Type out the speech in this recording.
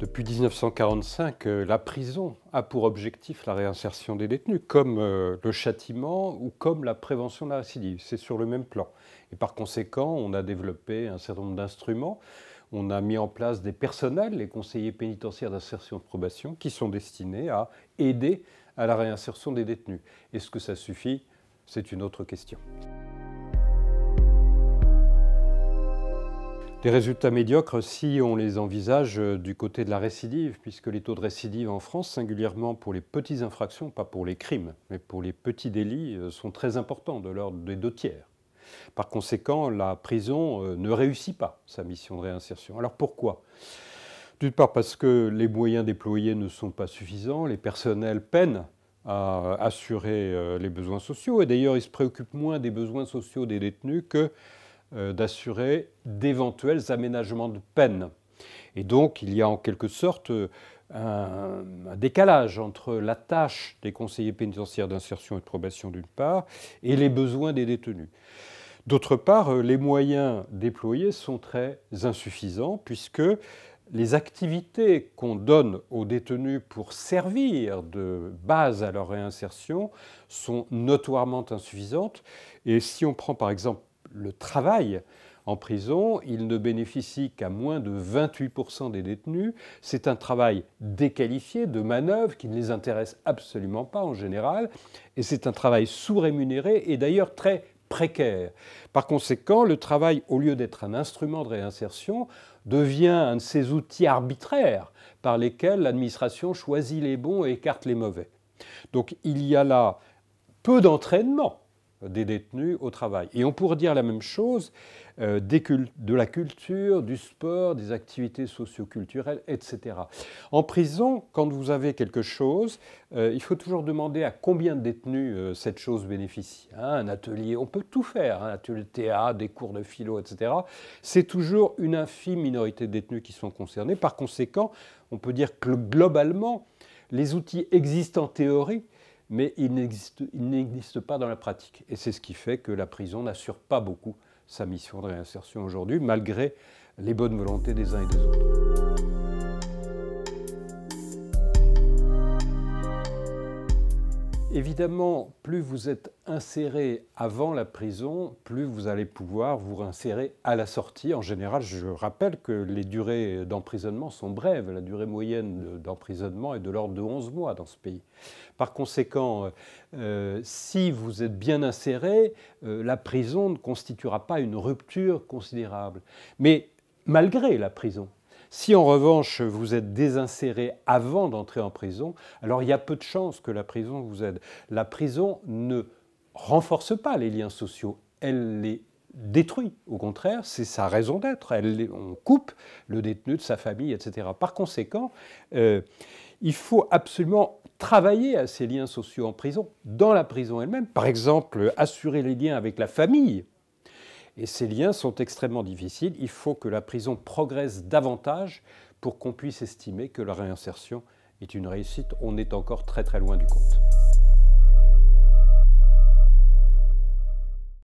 Depuis 1945, euh, la prison a pour objectif la réinsertion des détenus, comme euh, le châtiment ou comme la prévention de la récidive. C'est sur le même plan. Et par conséquent, on a développé un certain nombre d'instruments. On a mis en place des personnels, les conseillers pénitentiaires d'insertion de probation, qui sont destinés à aider à la réinsertion des détenus. Est-ce que ça suffit C'est une autre question. Des résultats médiocres si on les envisage euh, du côté de la récidive, puisque les taux de récidive en France, singulièrement pour les petites infractions, pas pour les crimes, mais pour les petits délits, euh, sont très importants, de l'ordre des deux tiers. Par conséquent, la prison euh, ne réussit pas sa mission de réinsertion. Alors pourquoi D'une part parce que les moyens déployés ne sont pas suffisants, les personnels peinent à assurer les besoins sociaux, et d'ailleurs ils se préoccupent moins des besoins sociaux des détenus que euh, d'assurer d'éventuels aménagements de peine. Et donc, il y a en quelque sorte euh, un, décalage entre la tâche des conseillers pénitentiaires d'insertion et de probation d'une part et les besoins des détenus. D'autre part, euh, les moyens déployés sont très insuffisants puisque les activités qu'on donne aux détenus pour servir de base à leur réinsertion sont notoirement insuffisantes. Et si on prend par exemple le travail en prison, il ne bénéficie qu'à moins de 28% des détenus. C'est un travail déqualifié, de manœuvre, qui ne les intéresse absolument pas en général. Et c'est un travail sous-rémunéré et d'ailleurs très précaire. Par conséquent, le travail, au lieu d'être un instrument de réinsertion, devient un de ces outils arbitraires par lesquels l'administration choisit les bons et écarte les mauvais. Donc il y a là peu d'entraînement des détenus au travail. Et on pourrait dire la même chose euh, de la culture, du sport, des activités socioculturelles, etc. En prison, quand vous avez quelque chose, euh, il faut toujours demander à combien de détenus euh, cette chose bénéficie. Hein. un atelier, on peut tout faire, hein, un atelier de théâtre, des cours de philo, etc. C'est toujours une infime minorité de détenus qui sont concernés. Par conséquent, on peut dire que globalement, les outils existent en théorie, mais il n'existe pas dans la pratique. Et c'est ce qui fait que la prison n'assure pas beaucoup sa mission de réinsertion aujourd'hui, malgré les bonnes volontés des uns et des autres. Évidemment, plus vous êtes inséré avant la prison, plus vous allez pouvoir vous insérer à la sortie. En général, je rappelle que les durées d'emprisonnement sont brèves. La durée moyenne d'emprisonnement est de l'ordre de 11 mois dans ce pays. Par conséquent, euh, si vous êtes bien inséré, euh, la prison ne constituera pas une rupture considérable. Mais malgré la prison, si en revanche vous êtes désinséré avant d'entrer en prison, alors il y a peu de chances que la prison vous aide. La prison ne renforce pas les liens sociaux, elle les détruit. Au contraire, c'est sa raison d'être. On coupe le détenu de sa famille, etc. Par conséquent, euh, il faut absolument travailler à ces liens sociaux en prison, dans la prison elle-même. Par exemple, assurer les liens avec la famille et ces liens sont extrêmement difficiles. Il faut que la prison progresse davantage pour qu'on puisse estimer que la réinsertion est une réussite. On est encore très très loin du compte.